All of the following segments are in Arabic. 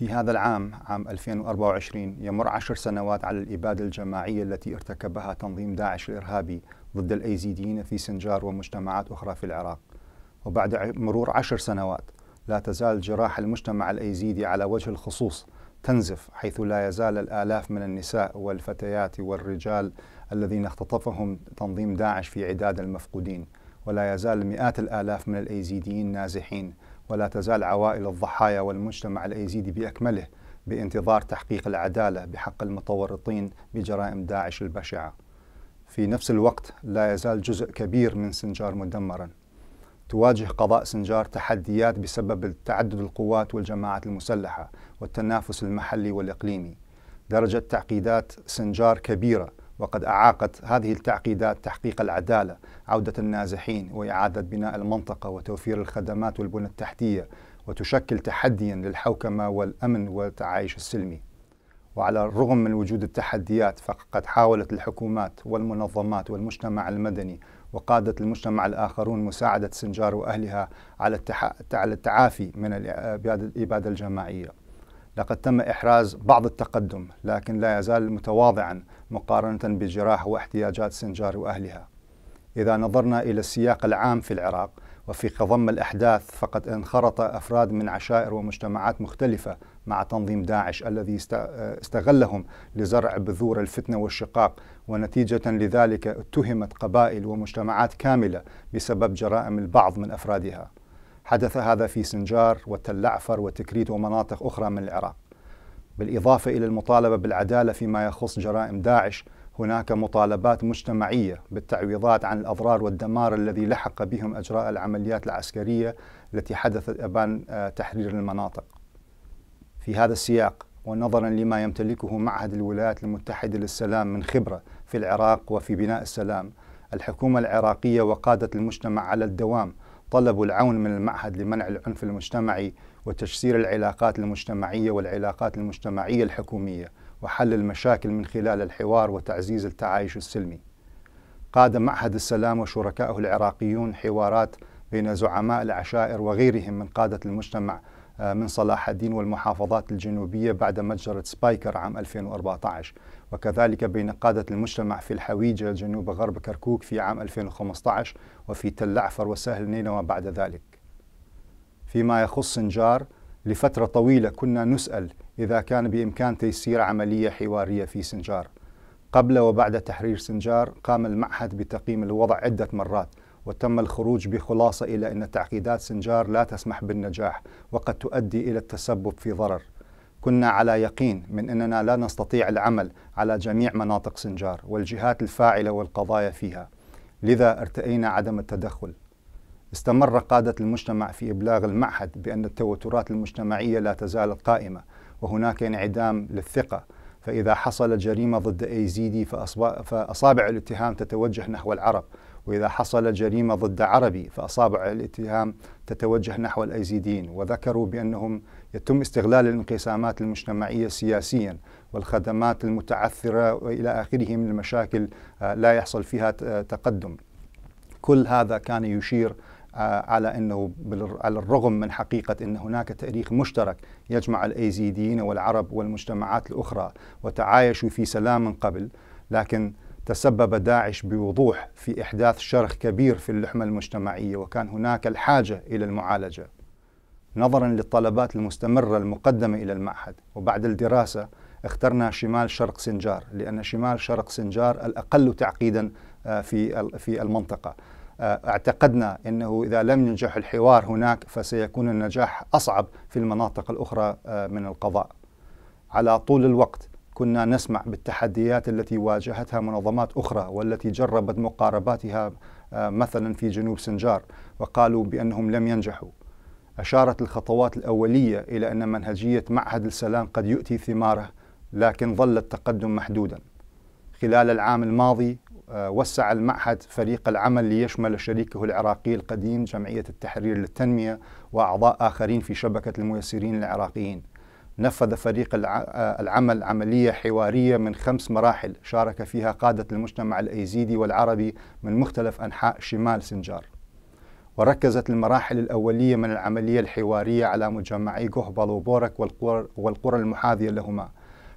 في هذا العام عام 2024 يمر عشر سنوات على الإبادة الجماعية التي ارتكبها تنظيم داعش الإرهابي ضد الأيزيديين في سنجار ومجتمعات أخرى في العراق وبعد مرور عشر سنوات لا تزال جراح المجتمع الأيزيدي على وجه الخصوص تنزف حيث لا يزال الآلاف من النساء والفتيات والرجال الذين اختطفهم تنظيم داعش في عداد المفقودين ولا يزال مئات الآلاف من الأيزيديين نازحين ولا تزال عوائل الضحايا والمجتمع الايزيدي باكمله بانتظار تحقيق العداله بحق المتورطين بجرائم داعش البشعه. في نفس الوقت لا يزال جزء كبير من سنجار مدمرا. تواجه قضاء سنجار تحديات بسبب تعدد القوات والجماعات المسلحه والتنافس المحلي والاقليمي. درجه تعقيدات سنجار كبيره وقد أعاقت هذه التعقيدات تحقيق العدالة عودة النازحين وإعادة بناء المنطقة وتوفير الخدمات والبنى التحتية وتشكل تحديا للحوكمة والأمن والتعايش السلمي وعلى الرغم من وجود التحديات فقد حاولت الحكومات والمنظمات والمجتمع المدني وقادة المجتمع الآخرون مساعدة سنجار وأهلها على, التعافي من الإبادة الجماعية لقد تم إحراز بعض التقدم لكن لا يزال متواضعا مقارنة بجراح واحتياجات سنجار وأهلها إذا نظرنا إلى السياق العام في العراق وفي خضم الأحداث فقد انخرط أفراد من عشائر ومجتمعات مختلفة مع تنظيم داعش الذي استغلهم لزرع بذور الفتنة والشقاق ونتيجة لذلك اتهمت قبائل ومجتمعات كاملة بسبب جرائم البعض من أفرادها حدث هذا في سنجار وتلعفر وتكريت ومناطق أخرى من العراق بالإضافة إلى المطالبة بالعدالة فيما يخص جرائم داعش هناك مطالبات مجتمعية بالتعويضات عن الأضرار والدمار الذي لحق بهم أجراء العمليات العسكرية التي حدثت أبان آه، تحرير المناطق في هذا السياق ونظرا لما يمتلكه معهد الولايات المتحدة للسلام من خبرة في العراق وفي بناء السلام الحكومة العراقية وقادة المجتمع على الدوام طلبوا العون من المعهد لمنع العنف المجتمعي وتجسير العلاقات المجتمعية والعلاقات المجتمعية الحكومية وحل المشاكل من خلال الحوار وتعزيز التعايش السلمي قاد معهد السلام وشركائه العراقيون حوارات بين زعماء العشائر وغيرهم من قادة المجتمع آه، من صلاح الدين والمحافظات الجنوبية بعد متجرة سبايكر عام 2014 وكذلك بين قادة المجتمع في الحويجة جنوب غرب كركوك في عام 2015 وفي تل عفر وسهل نينوى بعد ذلك فيما يخص سنجار لفترة طويلة كنا نسأل إذا كان بإمكان تيسير عملية حوارية في سنجار قبل وبعد تحرير سنجار قام المعهد بتقييم الوضع عدة مرات وتم الخروج بخلاصة إلى أن تعقيدات سنجار لا تسمح بالنجاح وقد تؤدي إلى التسبب في ضرر كنا على يقين من أننا لا نستطيع العمل على جميع مناطق سنجار والجهات الفاعلة والقضايا فيها لذا ارتئينا عدم التدخل استمر قادة المجتمع في إبلاغ المعهد بأن التوترات المجتمعية لا تزال قائمة وهناك انعدام للثقة فإذا حصلت جريمة ضد أيزيدي فأصابع الاتهام تتوجه نحو العرب وإذا حصلت جريمة ضد عربي فأصابع الاتهام تتوجه نحو الأيزيديين وذكروا بأنهم يتم استغلال الانقسامات المجتمعية سياسيا والخدمات المتعثرة وإلى آخره من المشاكل آه، لا يحصل فيها تقدم كل هذا كان يشير آه، على انه على الرغم من حقيقه ان هناك تاريخ مشترك يجمع الايزيديين والعرب والمجتمعات الاخرى وتعايشوا في سلام من قبل لكن تسبب داعش بوضوح في احداث شرخ كبير في اللحمه المجتمعيه وكان هناك الحاجه الى المعالجه نظرا للطلبات المستمره المقدمه الى المعهد وبعد الدراسه اخترنا شمال شرق سنجار لان شمال شرق سنجار الاقل تعقيدا آه، في في المنطقه آه، اعتقدنا انه اذا لم ينجح الحوار هناك فسيكون النجاح اصعب في المناطق الاخرى آه، من القضاء. على طول الوقت كنا نسمع بالتحديات التي واجهتها منظمات اخرى والتي جربت مقارباتها آه، مثلا في جنوب سنجار وقالوا بانهم لم ينجحوا. اشارت الخطوات الاوليه الى ان منهجيه معهد السلام قد يؤتي ثماره لكن ظل التقدم محدودا. خلال العام الماضي آه، وسع المعهد فريق العمل ليشمل شريكه العراقي القديم جمعية التحرير للتنمية وأعضاء آخرين في شبكة الميسرين العراقيين نفذ فريق آه، العمل عملية حوارية من خمس مراحل شارك فيها قادة المجتمع الأيزيدي والعربي من مختلف أنحاء شمال سنجار وركزت المراحل الأولية من العملية الحوارية على مجمعي قهبل وبورك والقرى المحاذية لهما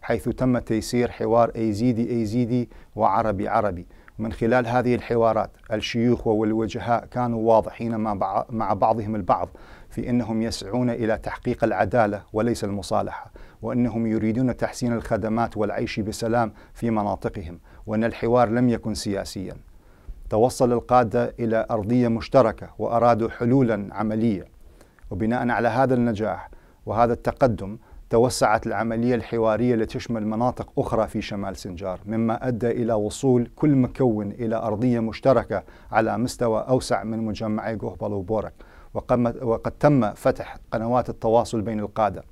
حيث تم تيسير حوار أيزيدي أيزيدي وعربي عربي من خلال هذه الحوارات الشيوخ والوجهاء كانوا واضحين مع بعضهم البعض في انهم يسعون الى تحقيق العداله وليس المصالحه، وانهم يريدون تحسين الخدمات والعيش بسلام في مناطقهم، وان الحوار لم يكن سياسيا. توصل القاده الى ارضيه مشتركه وارادوا حلولا عمليه. وبناء على هذا النجاح وهذا التقدم توسعت العملية الحوارية لتشمل مناطق أخرى في شمال سنجار مما أدى إلى وصول كل مكون إلى أرضية مشتركة على مستوى أوسع من مجمعي قهبل وبورك وقد تم فتح قنوات التواصل بين القادة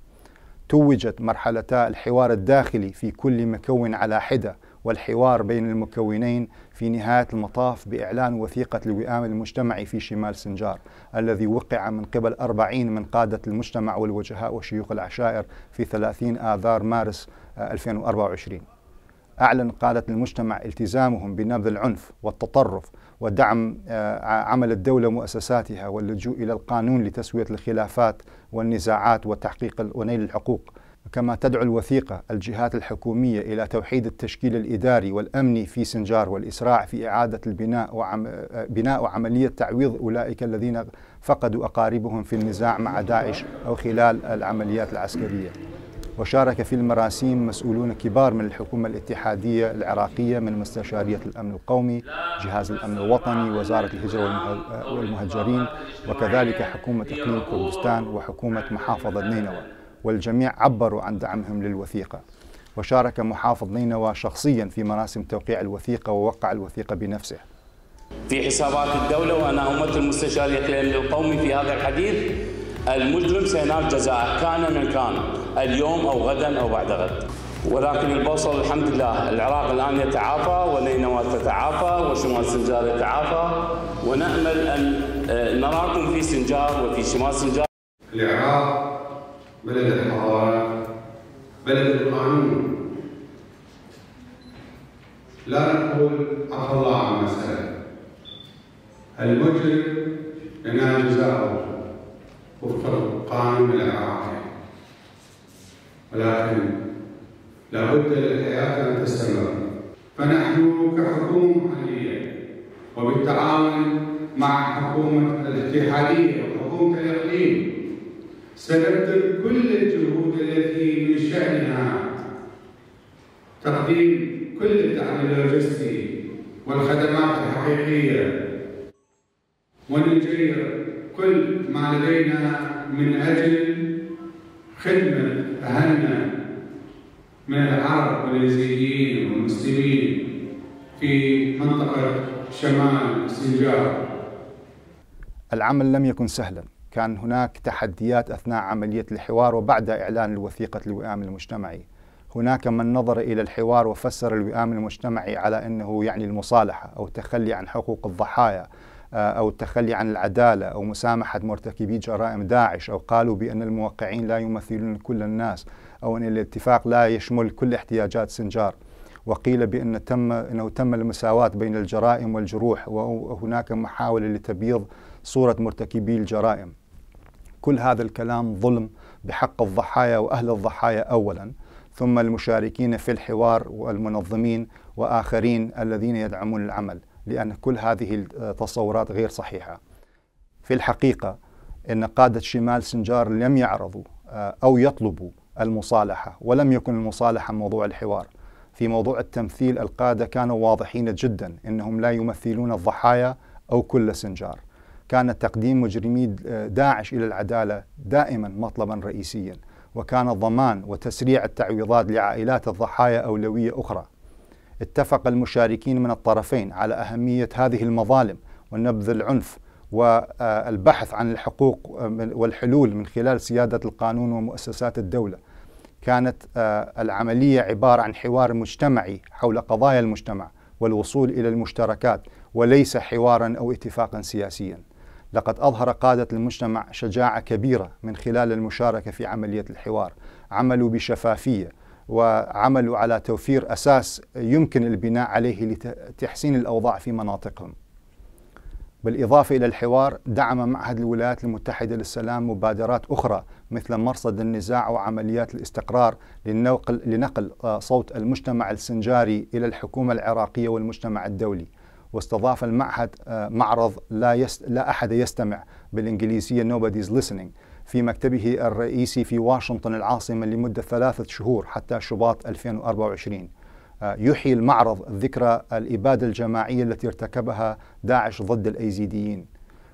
توجت مرحلتا الحوار الداخلي في كل مكون على حدة والحوار بين المكونين في نهاية المطاف بإعلان وثيقة الوئام المجتمعي في شمال سنجار الذي وقع من قبل أربعين من قادة المجتمع والوجهاء وشيوخ العشائر في 30 آذار مارس 2024 آه، أعلن قادة المجتمع التزامهم بنبذ العنف والتطرف ودعم آه، عمل الدولة ومؤسساتها واللجوء إلى القانون لتسوية الخلافات والنزاعات وتحقيق ونيل الحقوق كما تدعو الوثيقة الجهات الحكومية إلى توحيد التشكيل الإداري والأمني في سنجار والإسراع في إعادة البناء وعم بناء وعملية تعويض أولئك الذين فقدوا أقاربهم في النزاع مع داعش أو خلال العمليات العسكرية وشارك في المراسيم مسؤولون كبار من الحكومة الاتحادية العراقية من مستشارية الأمن القومي جهاز الأمن الوطني وزارة الهجرة والمهجرين وكذلك حكومة إقليم كردستان وحكومة محافظة نينوى والجميع عبروا عن دعمهم للوثيقة وشارك محافظ نينوى شخصيا في مراسم توقيع الوثيقة ووقع الوثيقة بنفسه في حسابات الدولة وأنا أمثل المستشار الإقليم القومي في هذا الحديث المجرم سينال جزاءه كان من كان اليوم أو غدا أو بعد غد ولكن البوصل الحمد لله العراق الآن يتعافى ونينوى تتعافى وشمال سنجار يتعافى ونأمل أن آه، نراكم في سنجار وفي شمال سنجار العراق بلد الحضارات بلد القانون لا نقول عفى الله عما مسألة المجرم ينال جزاؤه وفق القانون العراقي ولكن لابد للحياة أن تستمر فنحن كحكومة محلية وبالتعاون مع حكومة الاتحادية وحكومة الإقليم سنبذل كل الجهود التي من شأنها تقديم كل الدعم اللوجستي والخدمات الحقيقية ونجير كل ما لدينا من أجل خدمة أهلنا من العرب واليزيديين والمسلمين في منطقة شمال سنجار العمل لم يكن سهلاً كان هناك تحديات أثناء عملية الحوار وبعد إعلان وثيقة الوئام المجتمعي هناك من نظر إلى الحوار وفسر الوئام المجتمعي على أنه يعني المصالحة أو التخلي عن حقوق الضحايا آه، أو التخلي عن العدالة أو مسامحة مرتكبي جرائم داعش أو قالوا بأن الموقعين لا يمثلون كل الناس أو أن الاتفاق لا يشمل كل احتياجات سنجار وقيل بأن تم أنه تم المساواة بين الجرائم والجروح وهناك محاولة لتبييض صورة مرتكبي الجرائم كل هذا الكلام ظلم بحق الضحايا واهل الضحايا اولا ثم المشاركين في الحوار والمنظمين واخرين الذين يدعمون العمل لان كل هذه التصورات غير صحيحه. في الحقيقه ان قاده شمال سنجار لم يعرضوا آه، او يطلبوا المصالحه ولم يكن المصالحه موضوع الحوار. في موضوع التمثيل القاده كانوا واضحين جدا انهم لا يمثلون الضحايا او كل سنجار. كان تقديم مجرمي داعش إلى العدالة دائما مطلبا رئيسيا وكان ضمان وتسريع التعويضات لعائلات الضحايا أولوية أخرى اتفق المشاركين من الطرفين على أهمية هذه المظالم ونبذ العنف والبحث عن الحقوق والحلول من خلال سيادة القانون ومؤسسات الدولة كانت آه، العملية عبارة عن حوار مجتمعي حول قضايا المجتمع والوصول إلى المشتركات وليس حوارا أو اتفاقا سياسيا لقد أظهر قادة المجتمع شجاعة كبيرة من خلال المشاركة في عملية الحوار عملوا بشفافية وعملوا على توفير أساس يمكن البناء عليه لتحسين الأوضاع في مناطقهم بالإضافة إلى الحوار دعم معهد الولايات المتحدة للسلام مبادرات أخرى مثل مرصد النزاع وعمليات الاستقرار لنقل آه، صوت المجتمع السنجاري إلى الحكومة العراقية والمجتمع الدولي واستضاف المعهد آه، معرض لا, يست... لا أحد يستمع بالإنجليزية Nobody's Listening في مكتبه الرئيسي في واشنطن العاصمة لمدة ثلاثة شهور حتى شباط 2024 آه، يحيي المعرض ذكرى الإبادة الجماعية التي ارتكبها داعش ضد الأيزيديين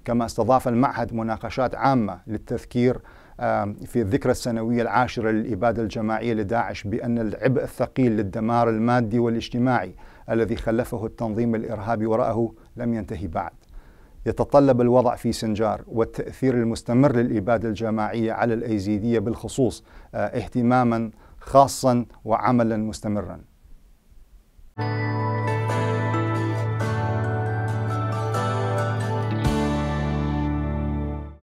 كما استضاف المعهد مناقشات عامة للتذكير آه، في الذكرى السنوية العاشرة للإبادة الجماعية لداعش بأن العبء الثقيل للدمار المادي والاجتماعي الذي خلفه التنظيم الإرهابي وراءه لم ينتهي بعد يتطلب الوضع في سنجار والتأثير المستمر للإبادة الجماعية على الأيزيدية بالخصوص آه، اهتماما خاصا وعملا مستمرا